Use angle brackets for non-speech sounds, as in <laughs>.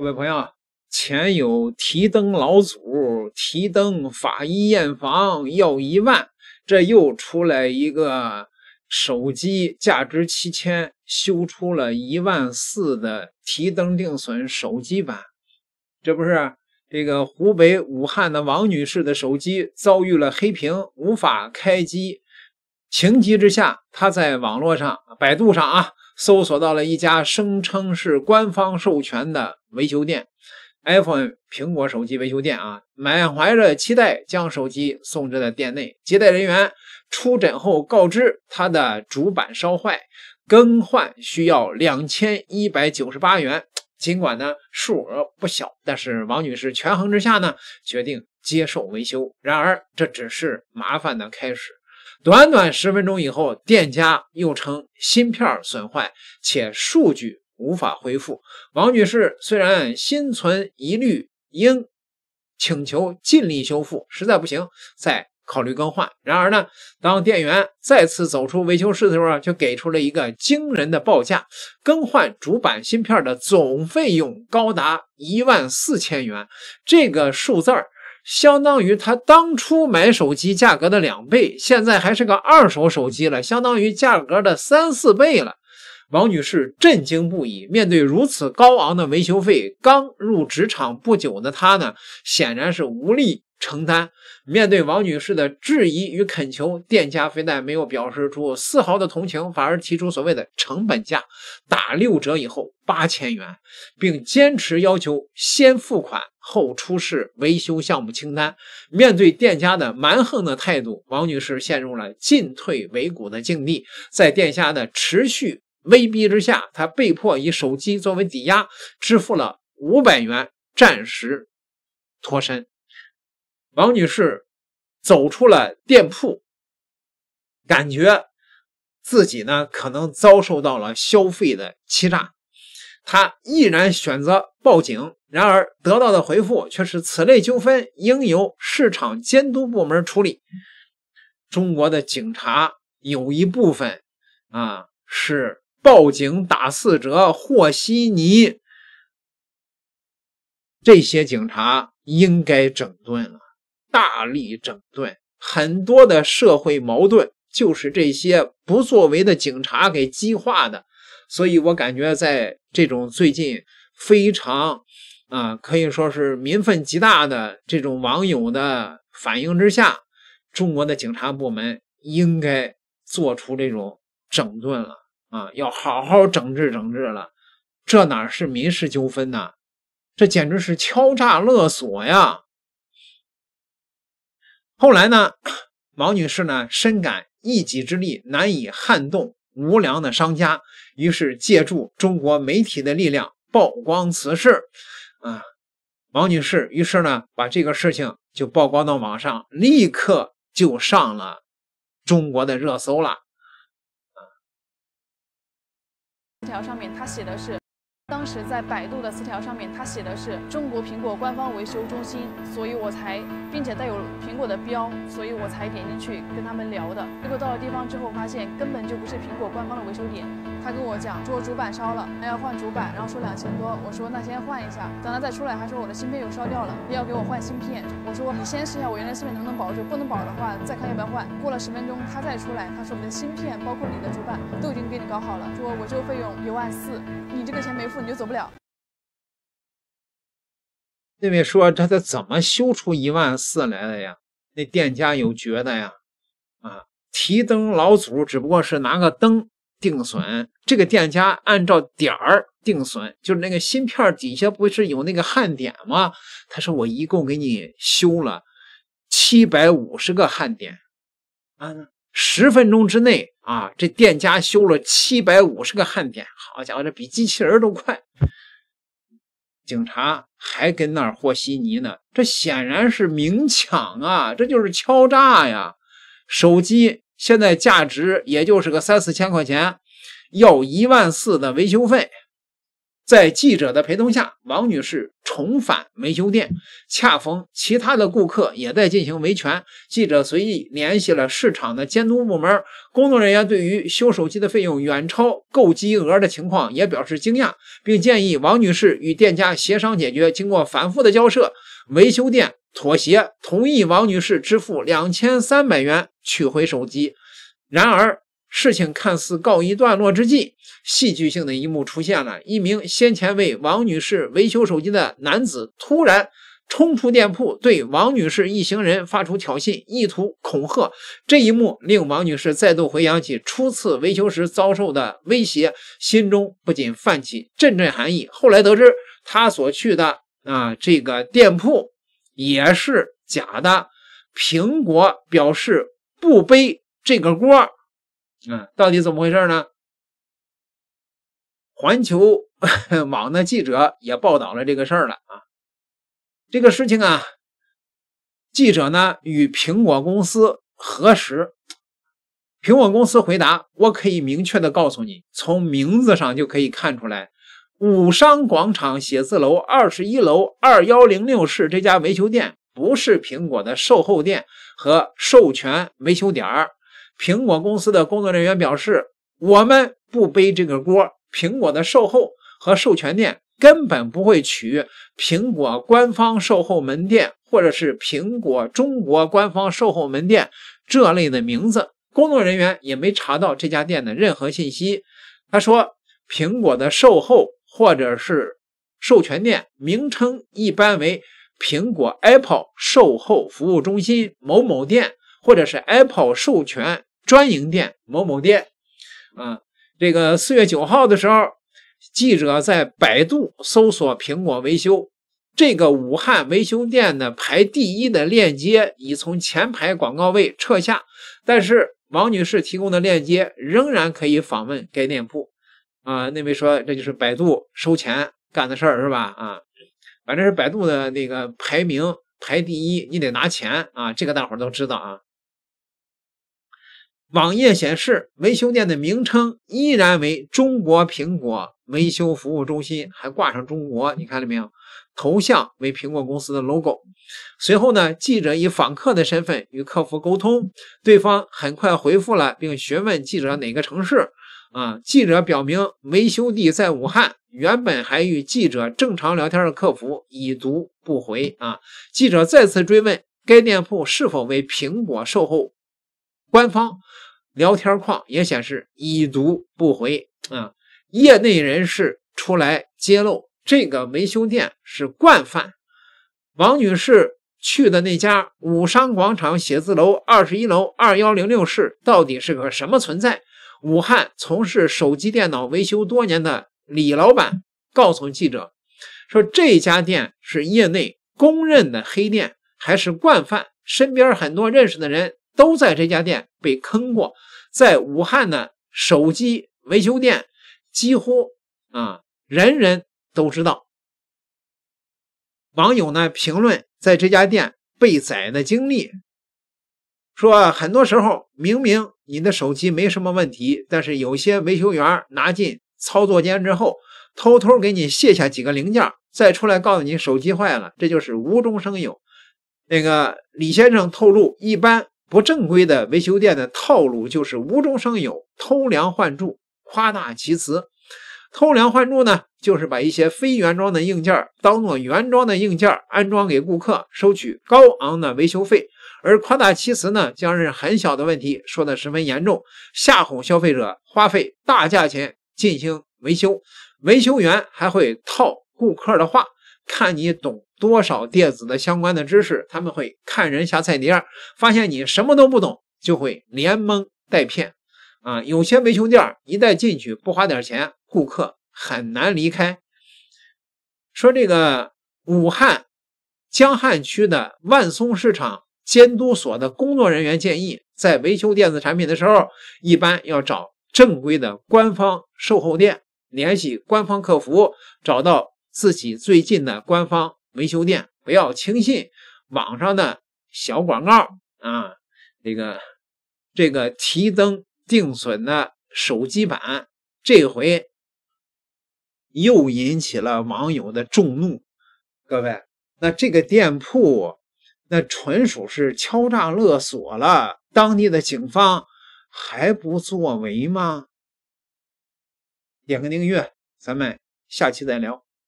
各位朋友，前有提灯老祖提灯法医验房要一万，这又出来一个手机价值七千，修出了一万四的提灯定损手机版。这不是这个湖北武汉的王女士的手机遭遇了黑屏，无法开机。情急之下，他在网络上、百度上啊搜索到了一家声称是官方授权的维修店 ——iPhone 苹果手机维修店啊，满怀着期待将手机送至了店内。接待人员出诊后告知，他的主板烧坏，更换需要两千一百九十八元。尽管呢数额不小，但是王女士权衡之下呢决定接受维修。然而，这只是麻烦的开始。短短十分钟以后，店家又称芯片损坏，且数据无法恢复。王女士虽然心存疑虑，应请求尽力修复，实在不行再考虑更换。然而呢，当店员再次走出维修室的时候，却给出了一个惊人的报价：更换主板芯片的总费用高达一万四千元。这个数字儿。相当于他当初买手机价格的两倍，现在还是个二手手机了，相当于价格的三四倍了。王女士震惊不已，面对如此高昂的维修费，刚入职场不久的她呢，显然是无力。承担面对王女士的质疑与恳求，店家非但没有表示出丝毫的同情，反而提出所谓的成本价打六折以后八千元，并坚持要求先付款后出示维修项目清单。面对店家的蛮横的态度，王女士陷入了进退维谷的境地。在店家的持续威逼之下，她被迫以手机作为抵押，支付了五百元，暂时脱身。王女士走出了店铺，感觉自己呢可能遭受到了消费的欺诈，她毅然选择报警。然而得到的回复却是此类纠纷应由市场监督部门处理。中国的警察有一部分啊是报警打四折和稀泥，这些警察应该整顿了。大力整顿很多的社会矛盾，就是这些不作为的警察给激化的。所以我感觉，在这种最近非常啊，可以说是民愤极大的这种网友的反应之下，中国的警察部门应该做出这种整顿了啊，要好好整治整治了。这哪是民事纠纷呢？这简直是敲诈勒索呀！后来呢，<clears throat> 王女士呢深感一己之力难以撼动无良的商家，于是借助中国媒体的力量曝光此事。啊，王女士于是呢把这个事情就曝光到网上，立刻就上了中国的热搜了。这条上面他写的是。当时在百度的词条上面，它写的是中国苹果官方维修中心，所以我才，并且带有苹果的标，所以我才点进去跟他们聊的。结果到了地方之后，发现根本就不是苹果官方的维修点。他跟我讲说主板烧了，他要换主板，然后说两千多。我说那先换一下，等他再出来，他说我的芯片又烧掉了，要给我换芯片。我说你先试一下，我原来芯片能不能保住，不能保的话再看要不要换。过了十分钟他再出来，他说们的芯片包括你的主板都已经给你搞好了，说我这个费用一万四，你这个钱没付你就走不了。那位说这他怎么修出一万四来的呀？那店家有觉得呀，啊，提灯老祖只不过是拿个灯。定损，这个店家按照点儿定损，就是那个芯片底下不是有那个焊点吗？他说我一共给你修了七百五十个焊点，啊，十分钟之内啊，这店家修了七百五十个焊点，好家伙，这比机器人都快。警察还跟那儿和稀泥呢，这显然是明抢啊，这就是敲诈呀，手机。现在价值也就是个三四千块钱，要一万四的维修费。在记者的陪同下，王女士重返维修店，恰逢其他的顾客也在进行维权。记者随意联系了市场的监督部门，工作人员对于修手机的费用远超购机额的情况也表示惊讶，并建议王女士与店家协商解决。经过反复的交涉，维修店妥协，同意王女士支付两千三百元。取回手机，然而事情看似告一段落之际，戏剧性的一幕出现了：一名先前为王女士维修手机的男子突然冲出店铺，对王女士一行人发出挑衅，意图恐吓。这一幕令王女士再度回想起初次维修时遭受的威胁，心中不禁泛起阵阵寒意。后来得知，她所去的啊这个店铺也是假的。苹果表示。不背这个锅，嗯，到底怎么回事呢？环球 <laughs> 网的记者也报道了这个事儿了啊。这个事情啊，记者呢与苹果公司核实，苹果公司回答：我可以明确的告诉你，从名字上就可以看出来，武商广场写字楼二十一楼二幺零六室这家维修店。不是苹果的售后店和授权维修点儿。苹果公司的工作人员表示：“我们不背这个锅。苹果的售后和授权店根本不会取苹果官方售后门店或者是苹果中国官方售后门店这类的名字。”工作人员也没查到这家店的任何信息。他说：“苹果的售后或者是授权店名称一般为。”苹果 Apple 售后服务中心某某店，或者是 Apple 授权专营店某某店。啊，这个四月九号的时候，记者在百度搜索“苹果维修”，这个武汉维修店的排第一的链接已从前排广告位撤下，但是王女士提供的链接仍然可以访问该店铺。啊，那位说这就是百度收钱干的事儿是吧？啊。反正是百度的那个排名排第一，你得拿钱啊！这个大伙都知道啊。网页显示维修店的名称依然为中国苹果维修服务中心，还挂上中国，你看见没有？头像为苹果公司的 logo。随后呢，记者以访客的身份与客服沟通，对方很快回复了，并询问记者哪个城市。啊！记者表明维修地在武汉，原本还与记者正常聊天的客服已读不回啊！记者再次追问该店铺是否为苹果售后官方，聊天框也显示已读不回啊！业内人士出来揭露，这个维修店是惯犯。王女士去的那家武商广场写字楼二十一楼二幺零六室，到底是个什么存在？武汉从事手机电脑维修多年的李老板告诉记者：“说这家店是业内公认的黑店，还是惯犯。身边很多认识的人都在这家店被坑过。在武汉的手机维修店几乎啊人人都知道。网友呢评论在这家店被宰的经历。”说，很多时候明明你的手机没什么问题，但是有些维修员拿进操作间之后，偷偷给你卸下几个零件，再出来告诉你手机坏了，这就是无中生有。那个李先生透露，一般不正规的维修店的套路就是无中生有、偷梁换柱、夸大其词。偷梁换柱呢，就是把一些非原装的硬件当做原装的硬件安装给顾客，收取高昂的维修费；而夸大其词呢，将是很小的问题说得十分严重，吓唬消费者，花费大价钱进行维修。维修员还会套顾客的话，看你懂多少电子的相关的知识，他们会看人下菜碟，发现你什么都不懂，就会连蒙带骗。啊，有些维修店一旦进去不花点钱。顾客很难离开。说这个武汉江汉区的万松市场监督所的工作人员建议，在维修电子产品的时候，一般要找正规的官方售后店，联系官方客服，找到自己最近的官方维修店，不要轻信网上的小广告啊！这个这个提灯定损的手机版，这回。又引起了网友的众怒，各位，那这个店铺，那纯属是敲诈勒索了，当地的警方还不作为吗？点个订阅，咱们下期再聊。